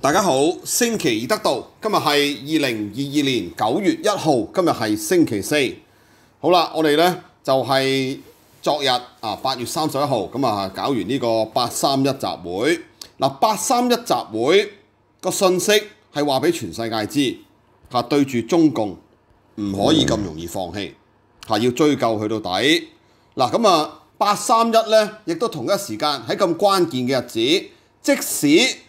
大家好，星期二得到，今日系二零二二年九月一號，今日係星期四。好啦，我哋咧就係昨日啊，八月三十一號咁啊，搞完呢個八三一集會。嗱，八三一集會個信息係話俾全世界知，吓對住中共唔可以咁容易放棄，嚇要追究去到底。嗱，咁啊，八三一咧亦都同一時間喺咁關鍵嘅日子，即使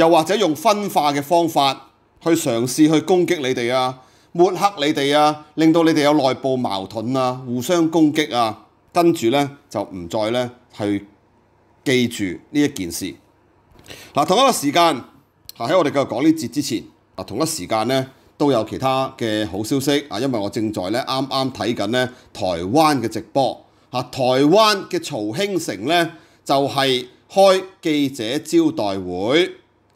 又或者用分化嘅方法去嘗試去攻擊你哋啊，抹黑你哋啊，令到你哋有內部矛盾啊，互相攻擊啊，跟住呢，就唔再呢去記住呢一件事。嗱，同一個時間喺我哋續講呢節之前，啊，同一時間呢。都有其他嘅好消息啊，因為我正在咧啱啱睇緊咧台灣嘅直播，嚇台灣嘅曹興成咧就係開記者招待會。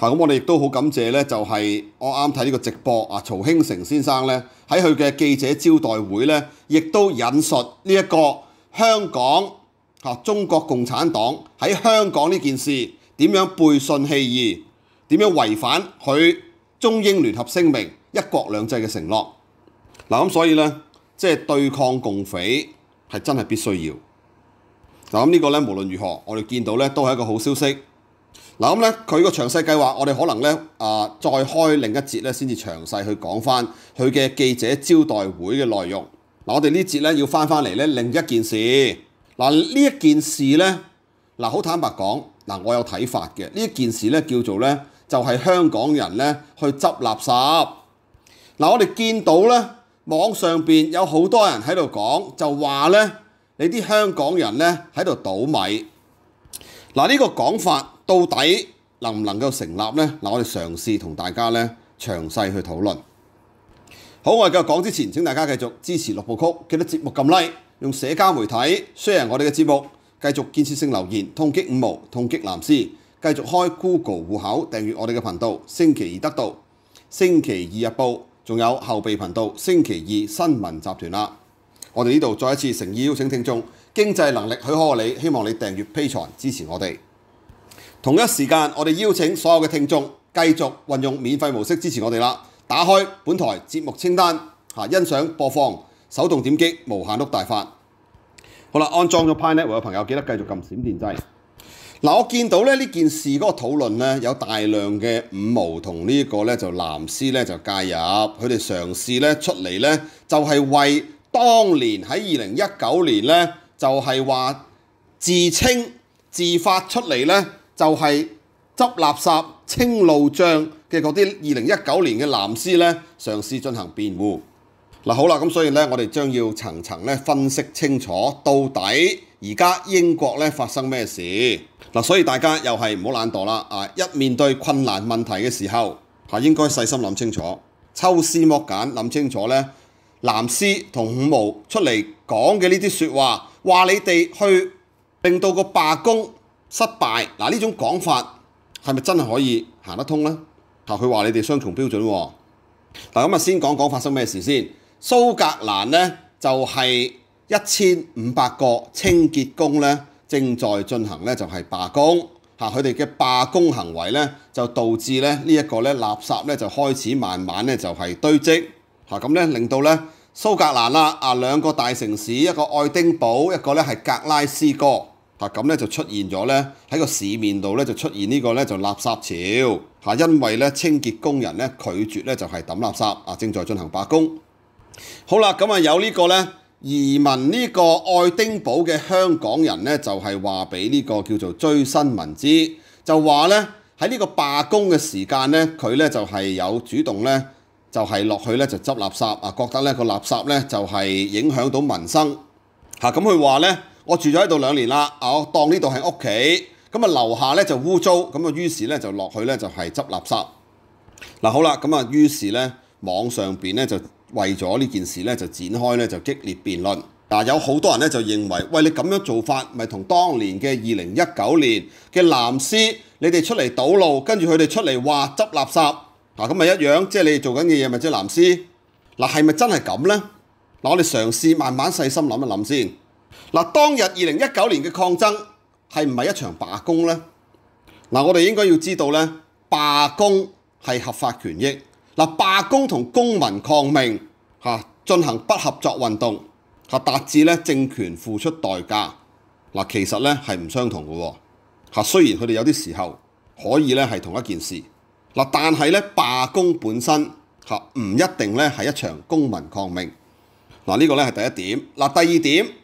嚇！咁我哋亦都好感謝咧，就係我啱睇呢個直播啊，曹興成先生咧喺佢嘅記者招待會咧，亦都引述呢一個香港嚇中國共產黨喺香港呢件事點樣背信棄義，點樣違反佢中英聯合聲明一國兩制嘅承諾。嗱咁所以咧，即係對抗共匪係真係必須要。嗱咁呢個咧，無論如何，我哋見到咧都係一個好消息。嗱咁咧，佢個詳細計劃，我哋可能咧啊，再開另一節咧，先至詳細去講翻佢嘅記者招待會嘅內容。嗱，我哋呢節咧要翻翻嚟咧另一件事。嗱，呢一件事咧，嗱好坦白講，嗱我有睇法嘅呢一件事咧叫做咧就係香港人咧去執垃圾。嗱，我哋見到咧網上邊有好多人喺度講，就話咧你啲香港人咧喺度倒米。嗱呢個講法。到底能唔能夠成立呢？嗱，我哋嘗試同大家咧詳細去討論。好，我哋繼續講之前，請大家繼續支持六部曲，記得節目撳 Like，用社交媒體 share 我哋嘅節目，繼續建設性留言，痛擊五毛，痛擊藍絲，繼續開 Google 户口訂閱我哋嘅頻道。星期二得到，星期二日報，仲有後備頻道星期二新聞集團啦。我哋呢度再一次誠意邀請聽眾，經濟能力許可你，希望你訂閱披財支持我哋。同一時間，我哋邀請所有嘅聽眾繼續運用免費模式支持我哋啦。打開本台節目清單，嚇欣賞播放，手動點擊無限碌大發。好啦，安裝咗 Pine，各位朋友記得繼續撳閃電掣。嗱，我見到咧呢件事嗰個討論咧，有大量嘅五毛同呢個咧就藍絲咧就介入，佢哋嘗試咧出嚟咧就係為當年喺二零一九年咧就係話自稱自發出嚟咧。就係執垃圾、清路障嘅嗰啲二零一九年嘅藍絲咧，嘗試進行辯護。嗱，好啦，咁所以咧，我哋將要層層分析清楚，到底而家英國咧發生咩事。嗱，所以大家又係唔好懶惰啦，啊，一面對困難問題嘅時候嚇，應該細心諗清楚，抽絲剝繭諗清楚咧，藍絲同五毛出嚟講嘅呢啲説話，話你哋去令到個罷工。失敗嗱呢種講法係咪真係可以行得通呢？啊，佢話你哋雙重標準喎。嗱咁啊，先講講發生咩事先。蘇格蘭呢，就係一千五百個清潔工呢，正在進行呢，就係罷工。嚇，佢哋嘅罷工行為呢，就導致咧呢一個咧垃圾呢，就開始慢慢呢，就係堆積。嚇咁呢，令到呢。蘇格蘭啦啊兩個大城市，一個愛丁堡，一個咧係格拉斯哥。啊咁咧就出現咗咧喺個市面度咧就出現呢個咧就垃圾潮嚇，因為咧清潔工人咧拒絕咧就係抌垃圾啊，正在進行罷工。好啦，咁啊有呢個咧移民呢個愛丁堡嘅香港人咧就係話俾呢個叫做追新聞知，就話咧喺呢個罷工嘅時間咧佢咧就係有主動咧就係落去咧就執垃圾啊，覺得咧個垃圾咧就係影響到民生嚇，咁佢話咧。我住咗喺度兩年啦，我當呢度係屋企，咁啊樓下咧就污糟，咁啊於是咧就落去咧就係執垃圾。嗱好啦，咁啊於是咧網上邊咧就為咗呢件事咧就展開咧就激烈辯論。嗱有好多人咧就認為，喂你咁樣做法咪同當年嘅二零一九年嘅藍絲，你哋出嚟堵路，跟住佢哋出嚟話執垃圾，嗱咁咪一樣，即係你哋做緊嘅嘢咪即係藍絲。嗱係咪真係咁咧？嗱我哋嘗試慢慢細心諗一諗先。嗱，當日二零一九年嘅抗爭係唔係一場罷工呢？嗱，我哋應該要知道咧，罷工係合法權益。嗱，罷工同公民抗命嚇進行不合作運動嚇，達至咧政權付出代價。嗱，其實咧係唔相同嘅喎嚇，雖然佢哋有啲時候可以咧係同一件事嗱，但係咧罷工本身嚇唔一定咧係一場公民抗命嗱。呢個咧係第一點。嗱，第二點。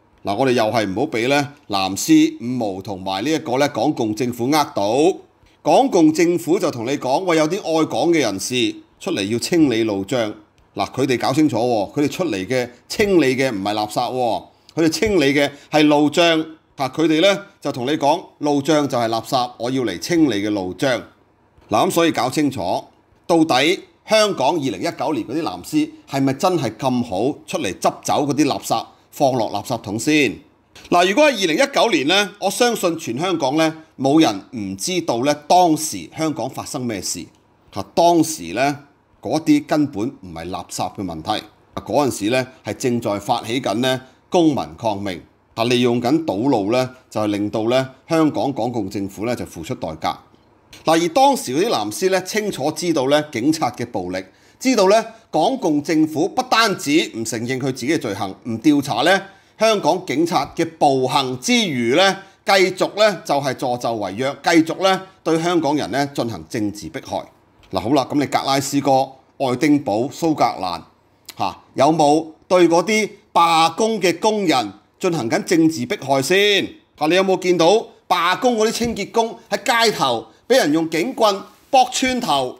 嗱，我哋又係唔好俾咧藍絲五毛同埋呢一個咧港共政府呃到，港共政府就同你講，喂有啲愛港嘅人士出嚟要清理路障，嗱佢哋搞清楚喎，佢哋出嚟嘅清理嘅唔係垃圾喎，佢哋清理嘅係路障，嗱，佢哋咧就同你講路障就係垃圾，我要嚟清理嘅路障，嗱咁所以搞清楚到底香港二零一九年嗰啲藍絲係咪真係咁好出嚟執走嗰啲垃圾？放落垃圾桶先。嗱，如果係二零一九年呢，我相信全香港呢冇人唔知道呢當時香港發生咩事。啊，當時呢嗰啲根本唔係垃圾嘅問題。嗰陣時呢係正在發起緊呢公民抗命。啊，利用緊堵路呢，就係令到呢香港港共政府呢就付出代價。嗱，而當時嗰啲藍絲呢清楚知道呢警察嘅暴力。知道咧，港共政府不單止唔承認佢自己嘅罪行，唔調查咧，香港警察嘅暴行之餘咧，繼續咧就係助咒為虐，繼續咧對香港人咧進行政治迫害。嗱，好啦，咁你格拉斯哥、愛丁堡、蘇格蘭嚇有冇對嗰啲罷工嘅工人進行緊政治迫害先？嚇，你有冇見到罷工嗰啲清潔工喺街頭俾人用警棍搏穿頭？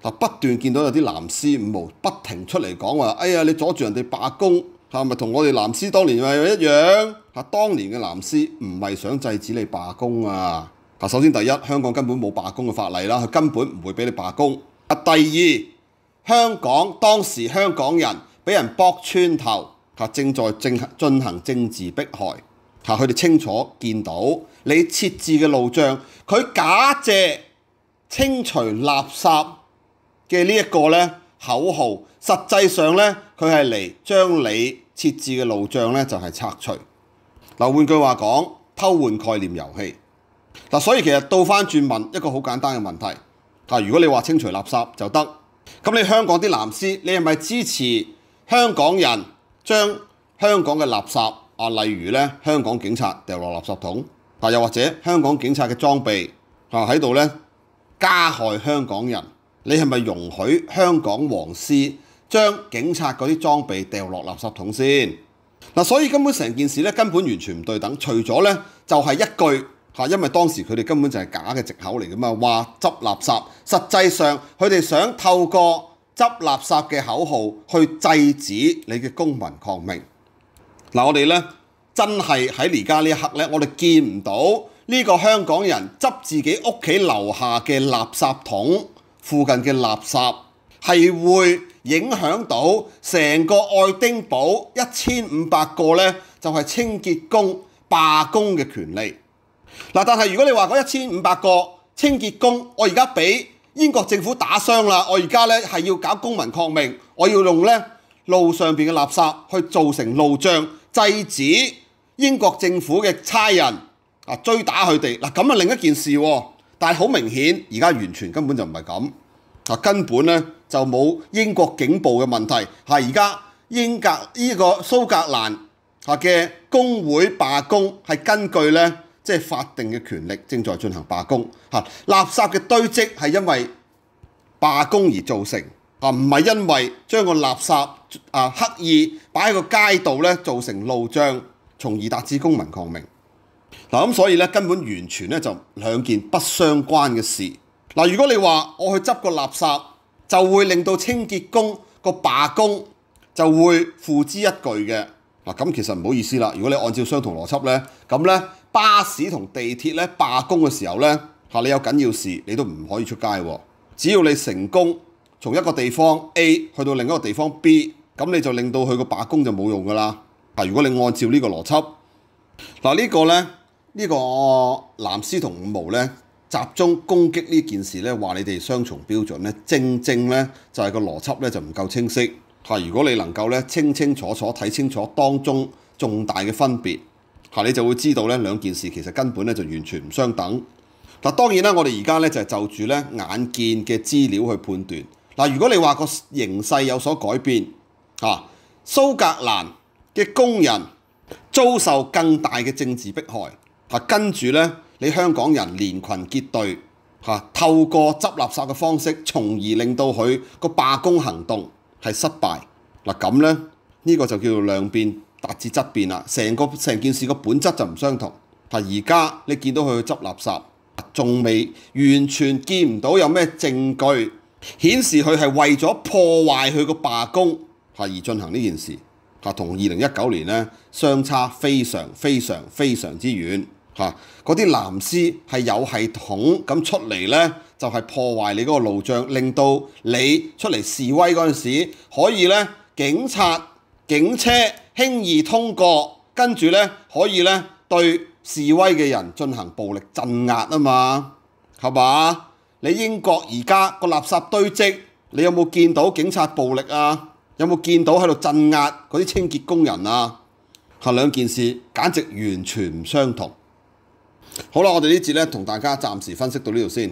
嗱，不斷見到有啲藍絲五毛不停出嚟講話，哎呀，你阻住人哋罷工，嚇咪同我哋藍絲當年咪一樣？嚇，當年嘅藍絲唔係想制止你罷工啊！嗱，首先第一，香港根本冇罷工嘅法例啦，佢根本唔會俾你罷工。啊，第二，香港當時香港人俾人搏穿頭，嚇正在正進行政治迫害，嚇佢哋清楚見到你設置嘅路障，佢假借清除垃圾。嘅呢一個咧口號，實際上咧佢係嚟將你設置嘅路障咧，就係拆除嗱。換句話講，偷換概念遊戲嗱。所以其實倒翻轉問一個好簡單嘅問題嗱，如果你話清除垃圾就得，咁你香港啲藍絲，你係咪支持香港人將香港嘅垃圾啊？例如咧，香港警察掉落垃圾桶啊，又或者香港警察嘅裝備啊喺度咧加害香港人？你係咪容許香港黃絲將警察嗰啲裝備掉落垃圾桶先？嗱，所以根本成件事咧，根本完全唔對等。除咗咧，就係一句嚇，因為當時佢哋根本就係假嘅藉口嚟噶嘛，話執垃圾，實際上佢哋想透過執垃圾嘅口號去制止你嘅公民抗命嗱。我哋咧真係喺而家呢一刻咧，我哋見唔到呢個香港人執自己屋企樓下嘅垃圾桶。附近嘅垃圾係會影響到成個愛丁堡一千五百個呢，就係清潔工罷工嘅權利。嗱，但係如果你話嗰一千五百個清潔工，我而家俾英國政府打傷啦，我而家呢係要搞公民抗命，我要用呢路上邊嘅垃圾去造成路障，制止英國政府嘅差人啊追打佢哋。嗱，咁啊另一件事喎。但係好明顯，而家完全根本就唔係咁啊！根本咧就冇英國警部嘅問題。嚇，而家英格依個蘇格蘭嚇嘅工會罷工係根據咧即係法定嘅權力正在進行罷工嚇。垃圾嘅堆積係因為罷工而造成啊，唔係因為將個垃圾啊刻意擺喺個街道咧造成路障，從而達至公民抗命。嗱咁所以咧根本完全咧就兩件不相關嘅事。嗱，如果你話我去執個垃圾，就會令到清潔工個罷工就會付之一炬嘅。嗱咁其實唔好意思啦，如果你按照相同邏輯咧，咁咧巴士同地鐵咧罷工嘅時候咧嚇，你有緊要事你都唔可以出街喎。只要你成功從一個地方 A 去到另一個地方 B，咁你就令到佢個罷工就冇用噶啦。嗱，如果你按照呢個邏輯，嗱呢個咧。呢個藍絲同五毛咧，集中攻擊呢件事咧，話你哋雙重標準咧，正正咧就係個邏輯咧就唔夠清晰如果你能夠咧清清楚楚睇清楚當中重大嘅分別你就會知道咧兩件事其實根本咧就完全唔相等。嗱，當然啦，我哋而家咧就係就住咧眼見嘅資料去判斷嗱。如果你話個形勢有所改變嚇，蘇格蘭嘅工人遭受更大嘅政治迫害。嚇跟住咧，你香港人連群結隊嚇，透過執垃圾嘅方式，從而令到佢個罷工行動係失敗。嗱咁咧，呢個就叫做量變達至質變啦。成個成件事個本質就唔相同。嚇，而家你見到佢去執垃圾，仲未完全見唔到有咩證據顯示佢係為咗破壞佢個罷工嚇而進行呢件事。嚇，同二零一九年咧相差非常非常非常之遠。嚇！嗰啲藍絲係有系統咁出嚟呢，就係破壞你嗰個路障，令到你出嚟示威嗰陣時可以呢，警察警車輕易通過，跟住呢，可以呢對示威嘅人進行暴力鎮壓啊嘛，係嘛？你英國而家個垃圾堆積，你有冇見到警察暴力啊？有冇見到喺度鎮壓嗰啲清潔工人啊？係兩件事，簡直完全唔相同。好啦，我哋呢节咧，同大家暂时分析到呢度先。